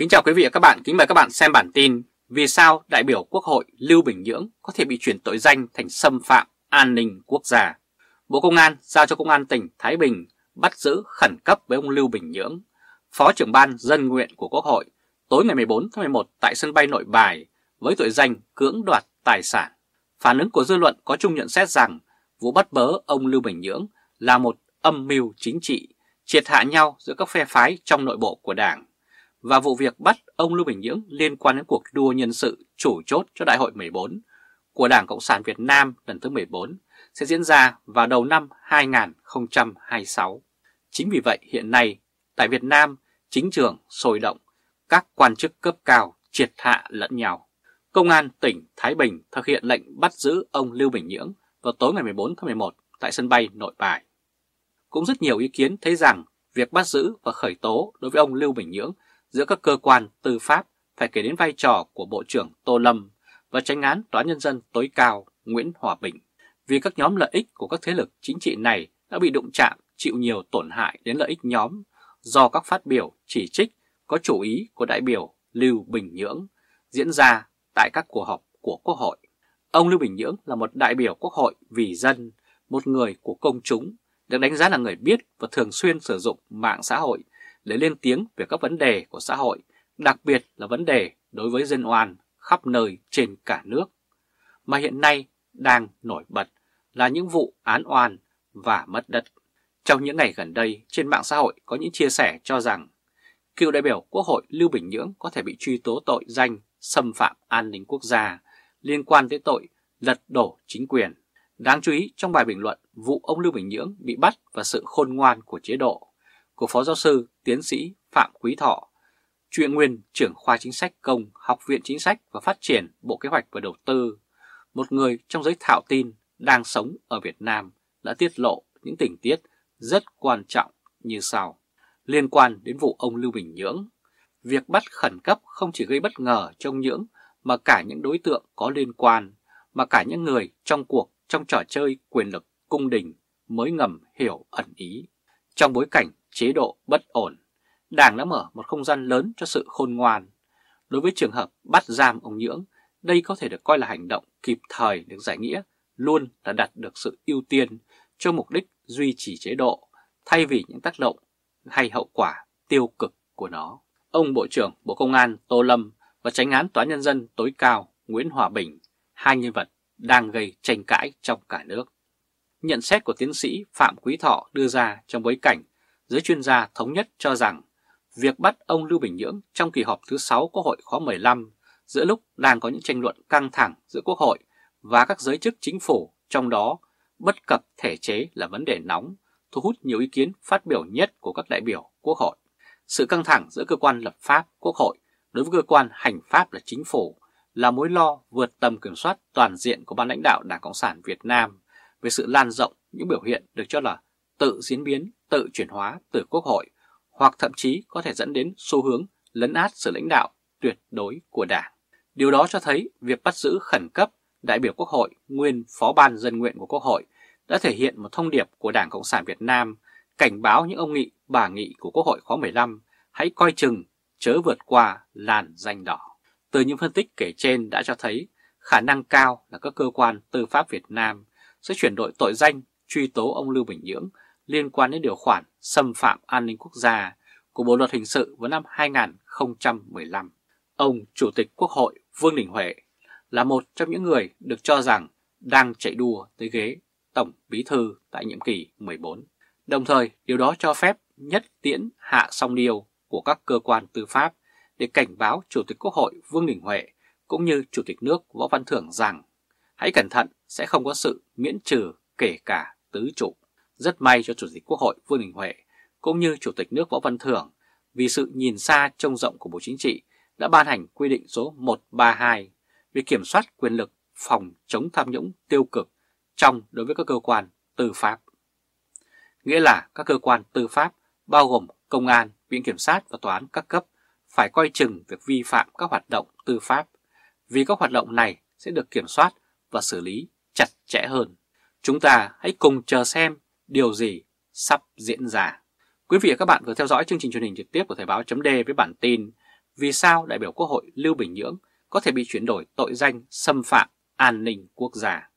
Kính chào quý vị và các bạn, kính mời các bạn xem bản tin Vì sao đại biểu Quốc hội Lưu Bình Nhưỡng có thể bị chuyển tội danh thành xâm phạm an ninh quốc gia Bộ Công an giao cho Công an tỉnh Thái Bình bắt giữ khẩn cấp với ông Lưu Bình Nhưỡng Phó trưởng ban dân nguyện của Quốc hội tối ngày 14 tháng 11 tại sân bay Nội Bài với tội danh cưỡng đoạt tài sản Phản ứng của dư luận có chung nhận xét rằng vụ bắt bớ ông Lưu Bình Nhưỡng là một âm mưu chính trị triệt hạ nhau giữa các phe phái trong nội bộ của đảng và vụ việc bắt ông Lưu Bình Nhưỡng liên quan đến cuộc đua nhân sự chủ chốt cho Đại hội 14 của Đảng Cộng sản Việt Nam lần thứ 14 sẽ diễn ra vào đầu năm 2026. Chính vì vậy hiện nay, tại Việt Nam, chính trường sôi động, các quan chức cấp cao triệt hạ lẫn nhau. Công an tỉnh Thái Bình thực hiện lệnh bắt giữ ông Lưu Bình Nhưỡng vào tối ngày 14 tháng 11 tại sân bay Nội Bài. Cũng rất nhiều ý kiến thấy rằng việc bắt giữ và khởi tố đối với ông Lưu Bình Nhưỡng giữa các cơ quan tư pháp phải kể đến vai trò của Bộ trưởng Tô Lâm và tránh án Tòa Nhân dân tối cao Nguyễn Hòa Bình vì các nhóm lợi ích của các thế lực chính trị này đã bị đụng chạm chịu nhiều tổn hại đến lợi ích nhóm do các phát biểu chỉ trích có chủ ý của đại biểu Lưu Bình Nhưỡng diễn ra tại các cuộc họp của Quốc hội. Ông Lưu Bình Nhưỡng là một đại biểu Quốc hội vì dân, một người của công chúng, được đánh giá là người biết và thường xuyên sử dụng mạng xã hội để lên tiếng về các vấn đề của xã hội, đặc biệt là vấn đề đối với dân oan khắp nơi trên cả nước. Mà hiện nay đang nổi bật là những vụ án oan và mất đất. Trong những ngày gần đây, trên mạng xã hội có những chia sẻ cho rằng cựu đại biểu Quốc hội Lưu Bình Nhưỡng có thể bị truy tố tội danh xâm phạm an ninh quốc gia liên quan tới tội lật đổ chính quyền. Đáng chú ý trong bài bình luận, vụ ông Lưu Bình Nhưỡng bị bắt và sự khôn ngoan của chế độ của Phó Giáo sư Tiến sĩ Phạm Quý Thọ, chuyên nguyên trưởng khoa chính sách công Học viện Chính sách và Phát triển Bộ Kế hoạch và Đầu tư, một người trong giới thạo tin đang sống ở Việt Nam đã tiết lộ những tình tiết rất quan trọng như sau. Liên quan đến vụ ông Lưu Bình Nhưỡng, việc bắt khẩn cấp không chỉ gây bất ngờ trong Nhưỡng mà cả những đối tượng có liên quan, mà cả những người trong cuộc trong trò chơi quyền lực cung đình mới ngầm hiểu ẩn ý. Trong bối cảnh chế độ bất ổn, Đảng đã mở một không gian lớn cho sự khôn ngoan. Đối với trường hợp bắt giam ông Nhưỡng, đây có thể được coi là hành động kịp thời được giải nghĩa, luôn là đặt được sự ưu tiên cho mục đích duy trì chế độ, thay vì những tác động hay hậu quả tiêu cực của nó. Ông Bộ trưởng Bộ Công an Tô Lâm và tránh án Tòa Nhân dân tối cao Nguyễn Hòa Bình, hai nhân vật đang gây tranh cãi trong cả nước. Nhận xét của tiến sĩ Phạm Quý Thọ đưa ra trong bối cảnh Giới chuyên gia thống nhất cho rằng việc bắt ông Lưu Bình Nhưỡng trong kỳ họp thứ 6 Quốc hội khóa 15 giữa lúc đang có những tranh luận căng thẳng giữa Quốc hội và các giới chức chính phủ, trong đó bất cập thể chế là vấn đề nóng, thu hút nhiều ý kiến phát biểu nhất của các đại biểu Quốc hội. Sự căng thẳng giữa cơ quan lập pháp Quốc hội đối với cơ quan hành pháp là chính phủ là mối lo vượt tầm kiểm soát toàn diện của ban lãnh đạo Đảng Cộng sản Việt Nam về sự lan rộng những biểu hiện được cho là tự diễn biến tự chuyển hóa từ quốc hội hoặc thậm chí có thể dẫn đến xu hướng lấn át sự lãnh đạo tuyệt đối của Đảng. Điều đó cho thấy việc bắt giữ khẩn cấp đại biểu Quốc hội, nguyên phó ban dân nguyện của Quốc hội đã thể hiện một thông điệp của Đảng Cộng sản Việt Nam cảnh báo những ông nghị, bà nghị của Quốc hội khóa 15 hãy coi chừng, chớ vượt qua làn danh đỏ. Từ những phân tích kể trên đã cho thấy khả năng cao là các cơ quan tư pháp Việt Nam sẽ chuyển đổi tội danh truy tố ông Lưu Bình Nhưỡng liên quan đến điều khoản xâm phạm an ninh quốc gia của Bộ Luật Hình sự vào năm 2015. Ông Chủ tịch Quốc hội Vương Đình Huệ là một trong những người được cho rằng đang chạy đua tới ghế Tổng Bí Thư tại nhiệm kỳ 14. Đồng thời, điều đó cho phép nhất tiễn hạ song điều của các cơ quan tư pháp để cảnh báo Chủ tịch Quốc hội Vương Đình Huệ cũng như Chủ tịch nước Võ Văn Thưởng rằng hãy cẩn thận sẽ không có sự miễn trừ kể cả tứ trụ. Rất may cho Chủ tịch Quốc hội Vương Đình Huệ cũng như Chủ tịch nước Võ Văn Thưởng vì sự nhìn xa trông rộng của Bộ Chính trị đã ban hành quy định số 132 về kiểm soát quyền lực phòng chống tham nhũng tiêu cực trong đối với các cơ quan tư pháp. Nghĩa là các cơ quan tư pháp bao gồm công an, viện kiểm sát và tòa án các cấp phải coi chừng việc vi phạm các hoạt động tư pháp vì các hoạt động này sẽ được kiểm soát và xử lý chặt chẽ hơn. Chúng ta hãy cùng chờ xem điều gì sắp diễn ra. Quý vị và các bạn vừa theo dõi chương trình truyền hình trực tiếp của Thời báo chấm với bản tin Vì sao đại biểu Quốc hội Lưu Bình Nhưỡng có thể bị chuyển đổi tội danh xâm phạm an ninh quốc gia.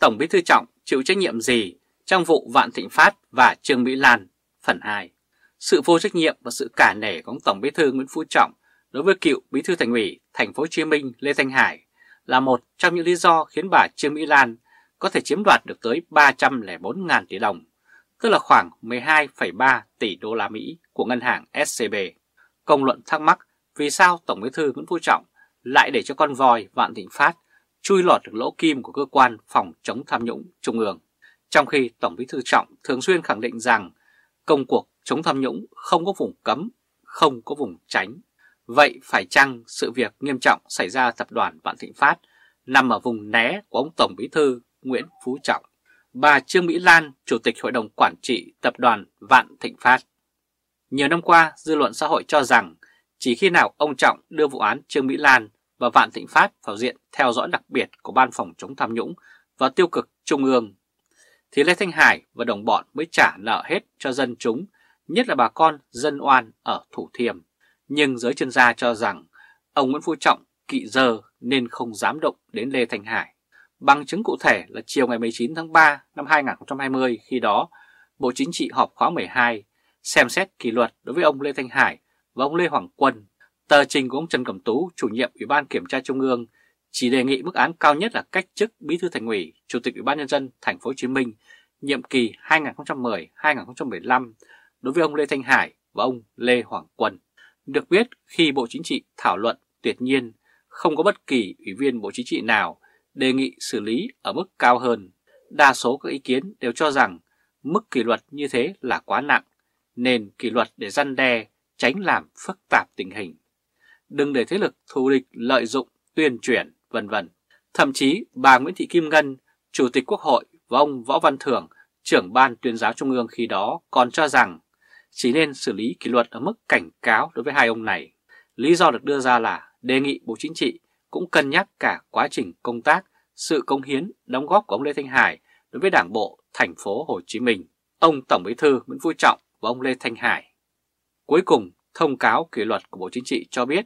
Tổng bí thư Trọng chịu trách nhiệm gì trong vụ Vạn Thịnh Phát và Trương Mỹ Lan phần 2? Sự vô trách nhiệm và sự cả nể của Tổng bí thư Nguyễn Phú Trọng đối với cựu bí thư thành ủy Thành phố Hồ Chí Minh Lê Thanh Hải là một trong những lý do khiến bà Trương Mỹ Lan có thể chiếm đoạt được tới 304.000 tỷ đồng, tức là khoảng 12,3 tỷ đô la Mỹ của ngân hàng SCB. Công luận thắc mắc vì sao Tổng bí thư Nguyễn Phú Trọng lại để cho con voi Vạn Thịnh Phát chui lọt được lỗ kim của cơ quan phòng chống tham nhũng trung ương. Trong khi Tổng bí thư Trọng thường xuyên khẳng định rằng công cuộc chống tham nhũng không có vùng cấm, không có vùng tránh. Vậy phải chăng sự việc nghiêm trọng xảy ra tập đoàn Vạn Thịnh Phát nằm ở vùng né của ông Tổng bí thư Nguyễn Phú Trọng, bà Trương Mỹ Lan, Chủ tịch Hội đồng Quản trị Tập đoàn Vạn Thịnh Phát. Nhiều năm qua, dư luận xã hội cho rằng chỉ khi nào ông Trọng đưa vụ án Trương Mỹ Lan và Vạn Thịnh Phát vào diện theo dõi đặc biệt của Ban Phòng chống tham nhũng và tiêu cực Trung ương, thì Lê Thanh Hải và đồng bọn mới trả nợ hết cho dân chúng, nhất là bà con dân oan ở Thủ Thiêm. Nhưng giới chuyên gia cho rằng ông Nguyễn Phú Trọng kỵ giờ nên không dám động đến Lê Thanh Hải. Bằng chứng cụ thể là chiều ngày 19 tháng 3 năm 2020 khi đó, Bộ Chính trị họp khóa 12 xem xét kỷ luật đối với ông Lê Thanh Hải và ông Lê Hoàng Quân. Tờ trình của ông Trần Cẩm Tú, chủ nhiệm Ủy ban Kiểm tra Trung ương, chỉ đề nghị mức án cao nhất là cách chức Bí thư Thành ủy, Chủ tịch Ủy ban nhân dân thành phố Hồ Chí Minh nhiệm kỳ 2010-2015 đối với ông Lê Thanh Hải và ông Lê Hoàng Quân. Được biết, khi Bộ Chính trị thảo luận tuyệt nhiên, không có bất kỳ ủy viên Bộ Chính trị nào đề nghị xử lý ở mức cao hơn. Đa số các ý kiến đều cho rằng mức kỷ luật như thế là quá nặng, nên kỷ luật để răn đe, tránh làm phức tạp tình hình. Đừng để thế lực thù địch lợi dụng, tuyên truyền, vân vân. Thậm chí bà Nguyễn Thị Kim Ngân, Chủ tịch Quốc hội và ông Võ Văn Thưởng, trưởng ban tuyên giáo Trung ương khi đó còn cho rằng chỉ nên xử lý kỷ luật ở mức cảnh cáo đối với hai ông này. Lý do được đưa ra là đề nghị Bộ Chính trị cũng cân nhắc cả quá trình công tác sự công hiến, đóng góp của ông Lê Thanh Hải đối với Đảng bộ thành phố Hồ Chí Minh, ông Tổng Bí thư Nguyễn Phú Trọng và ông Lê Thanh Hải. Cuối cùng, thông cáo kỷ luật của Bộ Chính trị cho biết,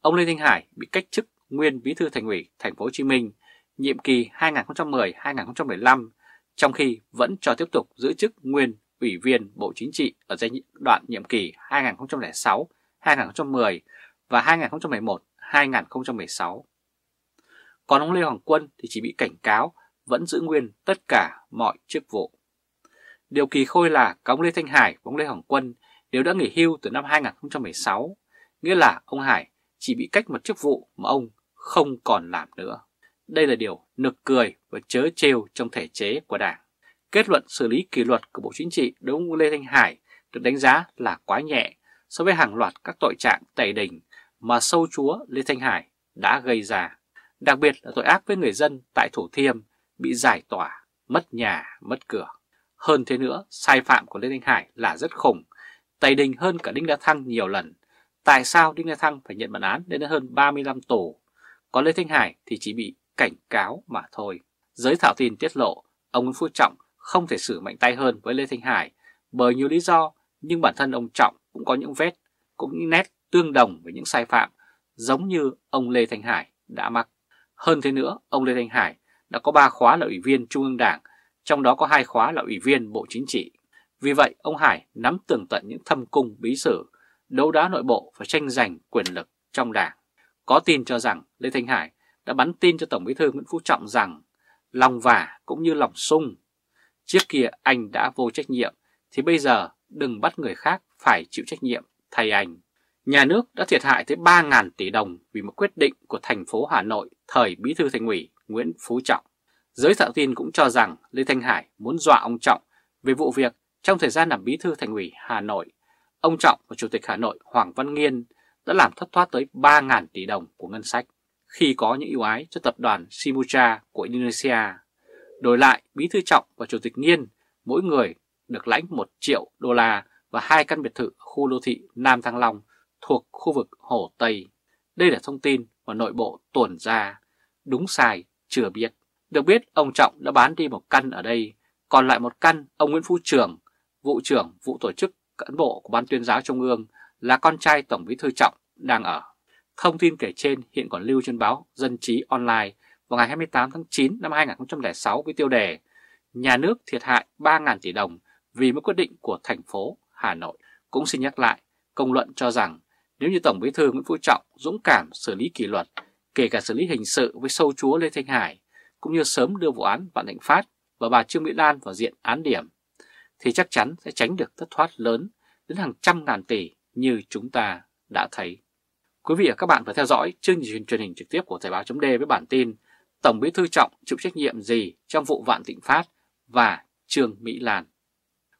ông Lê Thanh Hải bị cách chức nguyên Bí thư Thành ủy Thành phố Hồ Chí Minh nhiệm kỳ 2010-2015, trong khi vẫn cho tiếp tục giữ chức nguyên Ủy viên Bộ Chính trị ở giai đoạn nhiệm kỳ 2006-2010 và 2011-2016. Còn ông Lê Hoàng Quân thì chỉ bị cảnh cáo, vẫn giữ nguyên tất cả mọi chức vụ. Điều kỳ khôi là cả ông Lê Thanh Hải và ông Lê Hoàng Quân đều đã nghỉ hưu từ năm 2016, nghĩa là ông Hải chỉ bị cách một chức vụ mà ông không còn làm nữa. Đây là điều nực cười và chớ trêu trong thể chế của Đảng. Kết luận xử lý kỷ luật của Bộ Chính trị đối với ông Lê Thanh Hải được đánh giá là quá nhẹ so với hàng loạt các tội trạng tẩy đình mà sâu chúa Lê Thanh Hải đã gây ra đặc biệt là tội ác với người dân tại Thủ Thiêm bị giải tỏa, mất nhà, mất cửa. Hơn thế nữa, sai phạm của Lê Thanh Hải là rất khủng, tày đình hơn cả Đinh La Thăng nhiều lần. Tại sao Đinh La Thăng phải nhận bản án lên đến hơn 35 tù? Còn Lê Thanh Hải thì chỉ bị cảnh cáo mà thôi. Giới thảo tin tiết lộ, ông Nguyễn Phú Trọng không thể xử mạnh tay hơn với Lê Thanh Hải bởi nhiều lý do, nhưng bản thân ông Trọng cũng có những vết, cũng những nét tương đồng với những sai phạm giống như ông Lê Thanh Hải đã mắc. Hơn thế nữa, ông Lê Thanh Hải đã có 3 khóa là ủy viên Trung ương Đảng, trong đó có hai khóa là ủy viên Bộ Chính trị. Vì vậy, ông Hải nắm tường tận những thâm cung bí sử, đấu đá nội bộ và tranh giành quyền lực trong Đảng. Có tin cho rằng Lê Thanh Hải đã bắn tin cho Tổng Bí thư Nguyễn Phú Trọng rằng lòng vả cũng như lòng sung. Trước kia anh đã vô trách nhiệm thì bây giờ đừng bắt người khác phải chịu trách nhiệm thay anh nhà nước đã thiệt hại tới 3.000 tỷ đồng vì một quyết định của thành phố Hà Nội thời Bí thư Thành ủy Nguyễn Phú Trọng. Giới tạo tin cũng cho rằng Lê Thanh Hải muốn dọa ông Trọng về vụ việc trong thời gian làm Bí thư Thành ủy Hà Nội. Ông Trọng và Chủ tịch Hà Nội Hoàng Văn Nghiên đã làm thất thoát tới 3.000 tỷ đồng của ngân sách khi có những ưu ái cho tập đoàn Simucha của Indonesia. Đổi lại, Bí thư Trọng và Chủ tịch Nghiên mỗi người được lãnh 1 triệu đô la và hai căn biệt thự khu đô thị Nam Thăng Long thuộc khu vực Hồ Tây. Đây là thông tin mà nội bộ tuồn ra, đúng sai chưa biết. Được biết ông Trọng đã bán đi một căn ở đây, còn lại một căn ông Nguyễn Phú Trường, vụ trưởng vụ tổ chức cán bộ của Ban tuyên giáo Trung ương là con trai Tổng bí thư Trọng đang ở. Thông tin kể trên hiện còn lưu trên báo Dân trí online vào ngày 28 tháng 9 năm 2006 với tiêu đề Nhà nước thiệt hại 3.000 tỷ đồng vì một quyết định của thành phố Hà Nội. Cũng xin nhắc lại, công luận cho rằng nếu như Tổng Bí thư Nguyễn Phú Trọng dũng cảm xử lý kỷ luật, kể cả xử lý hình sự với sâu chúa Lê Thanh Hải, cũng như sớm đưa vụ án Vạn Thịnh Phát và bà Trương Mỹ Lan vào diện án điểm, thì chắc chắn sẽ tránh được thất thoát lớn đến hàng trăm ngàn tỷ như chúng ta đã thấy. Quý vị và các bạn vừa theo dõi chương trình truyền hình trực tiếp của Thời báo .d với bản tin Tổng Bí thư Trọng chịu trách nhiệm gì trong vụ Vạn Thịnh Phát và Trương Mỹ Lan.